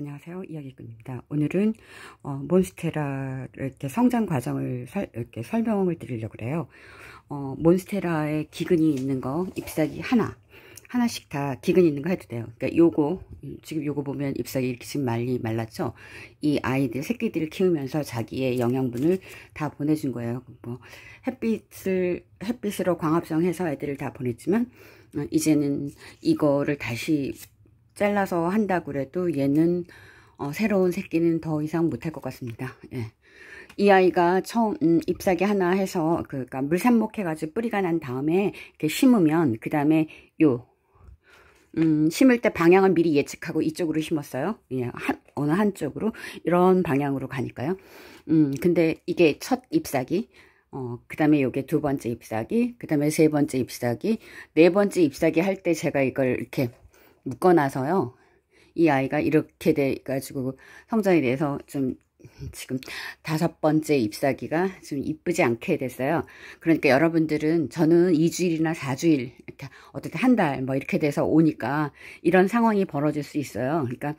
안녕하세요 이야기꾼입니다 오늘은 어, 몬스테라 이렇게 성장 과정을 설, 이렇게 설명을 드리려고 그래요 어, 몬스테라에 기근이 있는 거 잎사귀 하나 하나씩 다 기근이 있는 거 해도 돼요 그러니까 요거 음, 지금 요거 보면 잎사귀 이렇게 지금 말리 말랐죠 이 아이들 새끼들을 키우면서 자기의 영양분을 다 보내준 거예요 뭐 햇빛을 햇빛으로 광합성해서 애들을 다 보냈지만 어, 이제는 이거를 다시 잘라서 한다 그래도 얘는 어, 새로운 새끼는 더 이상 못할 것 같습니다. 예. 이 아이가 처음 음, 잎사귀 하나 해서 그니까 그러니까 물삼목 해가지고 뿌리가 난 다음에 이렇게 심으면 그 다음에 요 음, 심을 때 방향을 미리 예측하고 이쪽으로 심었어요. 그 한, 어느 한쪽으로 이런 방향으로 가니까요. 음, 근데 이게 첫 잎사귀, 어, 그 다음에 요게 두 번째 잎사귀, 그 다음에 세 번째 잎사귀, 네 번째 잎사귀 할 때 제가 이걸 이렇게 묶어놔서요. 이 아이가 이렇게 돼가지고 성장에대해서좀 지금 다섯 번째 잎사귀가 좀 이쁘지 않게 됐어요. 그러니까 여러분들은 저는 2주일이나 4주일, 이렇게 어쨌든 한달 뭐 이렇게 돼서 오니까 이런 상황이 벌어질 수 있어요. 그러니까,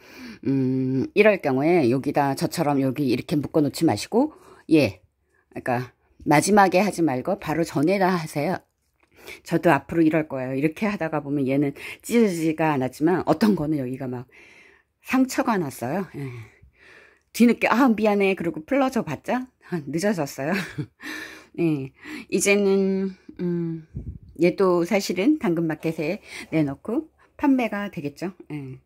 음, 이럴 경우에 여기다 저처럼 여기 이렇게 묶어놓지 마시고, 예. 그러니까 마지막에 하지 말고 바로 전에다 하세요. 저도 앞으로 이럴 거예요. 이렇게 하다가 보면 얘는 찢어지지가 않았지만 어떤 거는 여기가 막 상처가 났어요. 예. 뒤늦게 아 미안해 그러고 풀러져 봤자 늦어졌어요. 예. 이제는 음, 얘도 사실은 당근마켓에 내놓고 판매가 되겠죠. 예.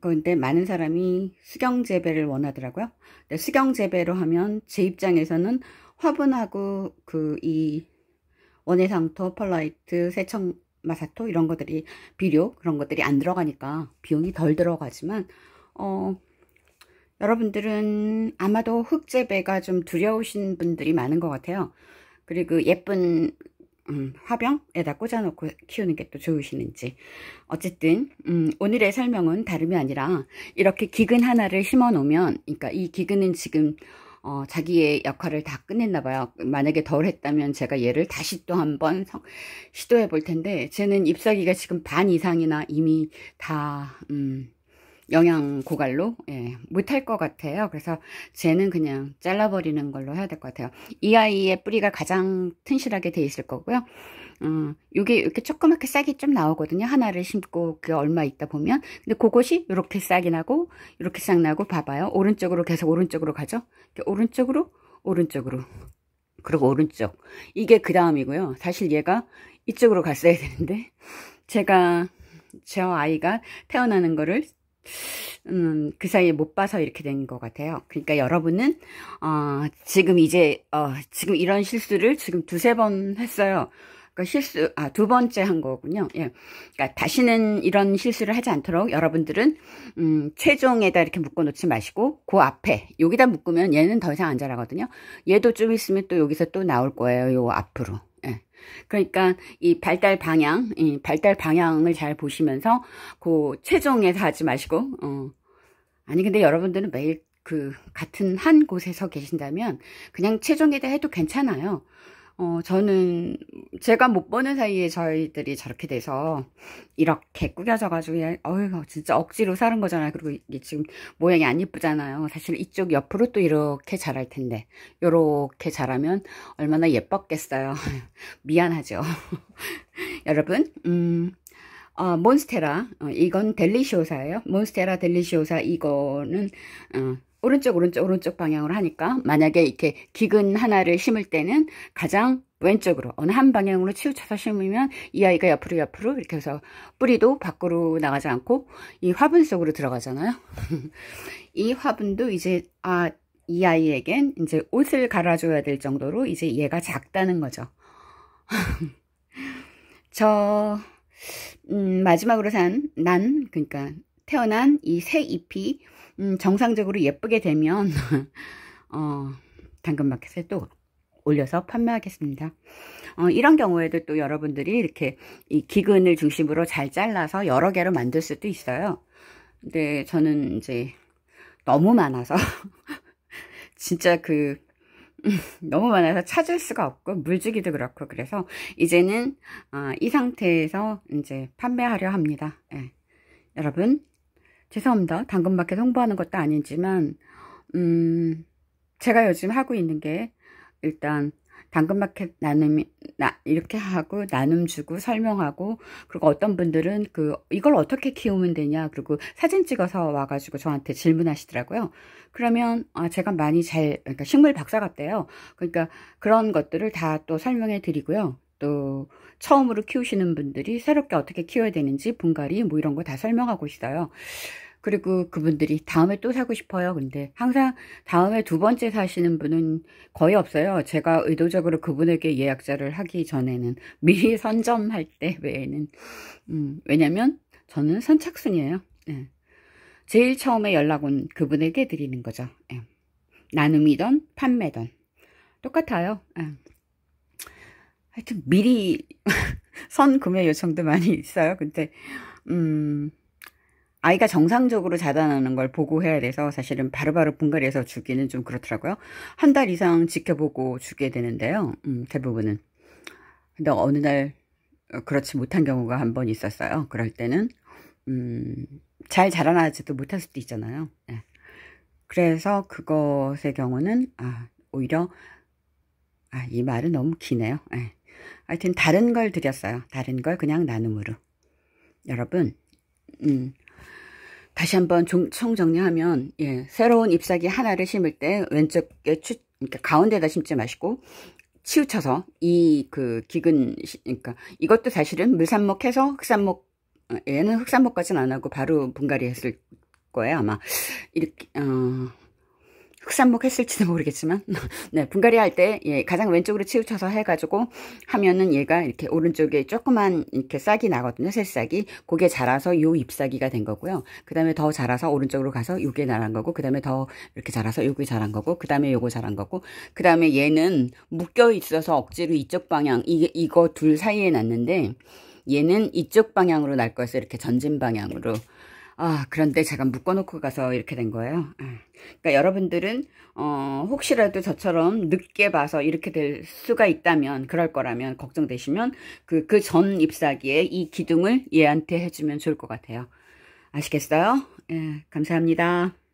그런데 많은 사람이 수경재배를 원하더라고요. 수경재배로 하면 제 입장에서는 화분하고 그이 원예상토, 펄라이트, 세청 마사토 이런 것들이 비료 그런 것들이 안 들어가니까 비용이 덜 들어가지만 어 여러분들은 아마도 흑재배가 좀 두려우신 분들이 많은 것 같아요. 그리고 예쁜 음, 화병에다 꽂아놓고 키우는 게 또 좋으시는지 어쨌든 음, 오늘의 설명은 다름이 아니라 이렇게 기근 하나를 심어 놓으면 그러니까 이 기근은 지금 어, 자기의 역할을 다 끝냈나 봐요. 만약에 덜 했다면 제가 얘를 다시 또 한번 시도해 볼 텐데 쟤는 잎사귀가 지금 반 이상이나 이미 다 음, 영양 고갈로 예, 못할 것 같아요. 그래서 쟤는 그냥 잘라버리는 걸로 해야 될 것 같아요. 이 아이의 뿌리가 가장 튼실하게 돼 있을 거고요. 음, 요게 이렇게 조그맣게 싹이 좀 나오거든요. 하나를 심고 그 얼마 있다 보면. 근데 그것이 이렇게 싹이 나고 이렇게 싹 나고 봐봐요. 오른쪽으로 계속 오른쪽으로 가죠. 오른쪽으로 오른쪽으로 그리고 오른쪽 이게 그 다음이고요. 사실 얘가 이쪽으로 갔어야 되는데 제가 저 아이가 태어나는 거를 음, 그 사이에 못 봐서 이렇게 된 것 같아요. 그러니까 여러분은 어, 지금 이제 어, 지금 이런 실수를 지금 두세 번 했어요. 그러니까 실수 아두 번째 한 거군요. 예. 그러니까 다시는 이런 실수를 하지 않도록 여러분들은 음, 최종에다 이렇게 묶어 놓지 마시고 그 앞에 여기다 묶으면 얘는 더 이상 안 자라거든요. 얘도 좀 있으면 또 여기서 또 나올 거예요. 요 앞으로. 그러니까 이 발달 방향, 이 발달 방향을 잘 보시면서 그 최종에서 하지 마시고 어. 아니 근데 여러분들은 매일 그 같은 한 곳에서 계신다면 그냥 최종에다 해도 괜찮아요. 어, 저는 제가 못 보는 사이에 저희들이 저렇게 돼서 이렇게 꾸겨져 가지고 어휴 진짜 억지로 사는 거잖아요. 그리고 이게 지금 모양이 안 예쁘잖아요. 사실 이쪽 옆으로 또 이렇게 자랄 텐데 이렇게 자라면 얼마나 예뻤겠어요. 미안하죠. 여러분 음. 어, 몬스테라 어, 이건 델리시오사예요. 몬스테라 델리시오사 이거는 어, 오른쪽 오른쪽 오른쪽 방향으로 하니까 만약에 이렇게 기근 하나를 심을 때는 가장 왼쪽으로 어느 한 방향으로 치우쳐서 심으면 이 아이가 옆으로 옆으로 이렇게 해서 뿌리도 밖으로 나가지 않고 이 화분 속으로 들어가잖아요. 이 화분도 이제 아이 아이에겐 이제 옷을 갈아줘야 될 정도로 이제 얘가 작다는 거죠. 저 음, 마지막으로 산 난 그러니까 태어난 이 새 잎이 음, 정상적으로 예쁘게 되면 어, 당근마켓에 또 올려서 판매하겠습니다. 어, 이런 경우에도 또 여러분들이 이렇게 이 기근을 중심으로 잘 잘라서 여러 개로 만들 수도 있어요. 근데 저는 이제 너무 많아서 진짜 그 너무 많아서 찾을 수가 없고 물주기도 그렇고 그래서 이제는 어, 이 상태에서 이제 판매하려 합니다. 예. 여러분 죄송합니다. 당근마켓 홍보하는 것도 아니지만 음, 제가 요즘 하고 있는 게 일단 당근마켓 나눔 이 나, 이렇게 하고 나눔 주고 설명하고 그리고 어떤 분들은 그 이걸 어떻게 키우면 되냐 그리고 사진 찍어서 와가지고 저한테 질문하시더라고요. 그러면 아, 제가 많이 잘 그러니까 식물 박사 같대요. 그러니까 그런 것들을 다 또 설명해 드리고요. 또 처음으로 키우시는 분들이 새롭게 어떻게 키워야 되는지 분갈이 뭐 이런 거 다 설명하고 있어요. 그리고 그분들이 다음에 또 사고 싶어요. 근데 항상 다음에 두 번째 사시는 분은 거의 없어요. 제가 의도적으로 그분에게 예약자를 하기 전에는 미리 선점할 때 외에는 음, 왜냐면 저는 선착순이에요. 예. 제일 처음에 연락 온 그분에게 드리는 거죠. 예. 나눔이던 판매던 똑같아요. 예. 하여튼 미리 선 구매 요청도 많이 있어요. 근데 음 아이가 정상적으로 자다나는 걸 보고해야 돼서 사실은 바로바로 분갈이해서 주기는 좀 그렇더라고요. 한 달 이상 지켜보고 주게 되는데요. 음, 대부분은. 근데 어느 날 어, 그렇지 못한 경우가 한 번 있었어요. 그럴 때는 음, 잘 자라나지도 못할 수도 있잖아요. 네. 그래서 그것의 경우는 아, 오히려 아, 이 말은 너무 기네요. 네. 하여튼 다른 걸 드렸어요. 다른 걸 그냥 나눔으로. 여러분, 음, 다시 한번 총정리하면 예, 새로운 잎사귀 하나를 심을 때 왼쪽에 추, 그러니까 가운데다 심지 마시고 치우쳐서 이 그 기근 그러니까 이것도 사실은 물삽목해서 흑산목 어, 얘는 흑산목까지는안 하고 바로 분갈이 했을 거예요 아마 이렇게 어. 흑산목 했을지도 모르겠지만 네 분갈이 할 때 예, 가장 왼쪽으로 치우쳐서 해가지고 하면은 얘가 이렇게 오른쪽에 조그만 이렇게 싹이 나거든요 새싹이 그게 자라서 요 잎사귀가 된 거고요 그 다음에 더 자라서 오른쪽으로 가서 요게 자란 거고 그 다음에 더 이렇게 자라서 요게 자란 거고 그 다음에 요거 자란 거고 그 다음에 얘는 묶여 있어서 억지로 이쪽 방향 이, 게 이거 둘 사이에 났는데 얘는 이쪽 방향으로 날 거였어요 이렇게 전진 방향으로 아, 그런데 제가 묶어놓고 가서 이렇게 된 거예요. 예. 그러니까 여러분들은 어, 혹시라도 저처럼 늦게 봐서 이렇게 될 수가 있다면 그럴 거라면 걱정되시면 그 그 전잎사귀에이 기둥을 얘한테 해주면 좋을 것 같아요. 아시겠어요? 예, 감사합니다.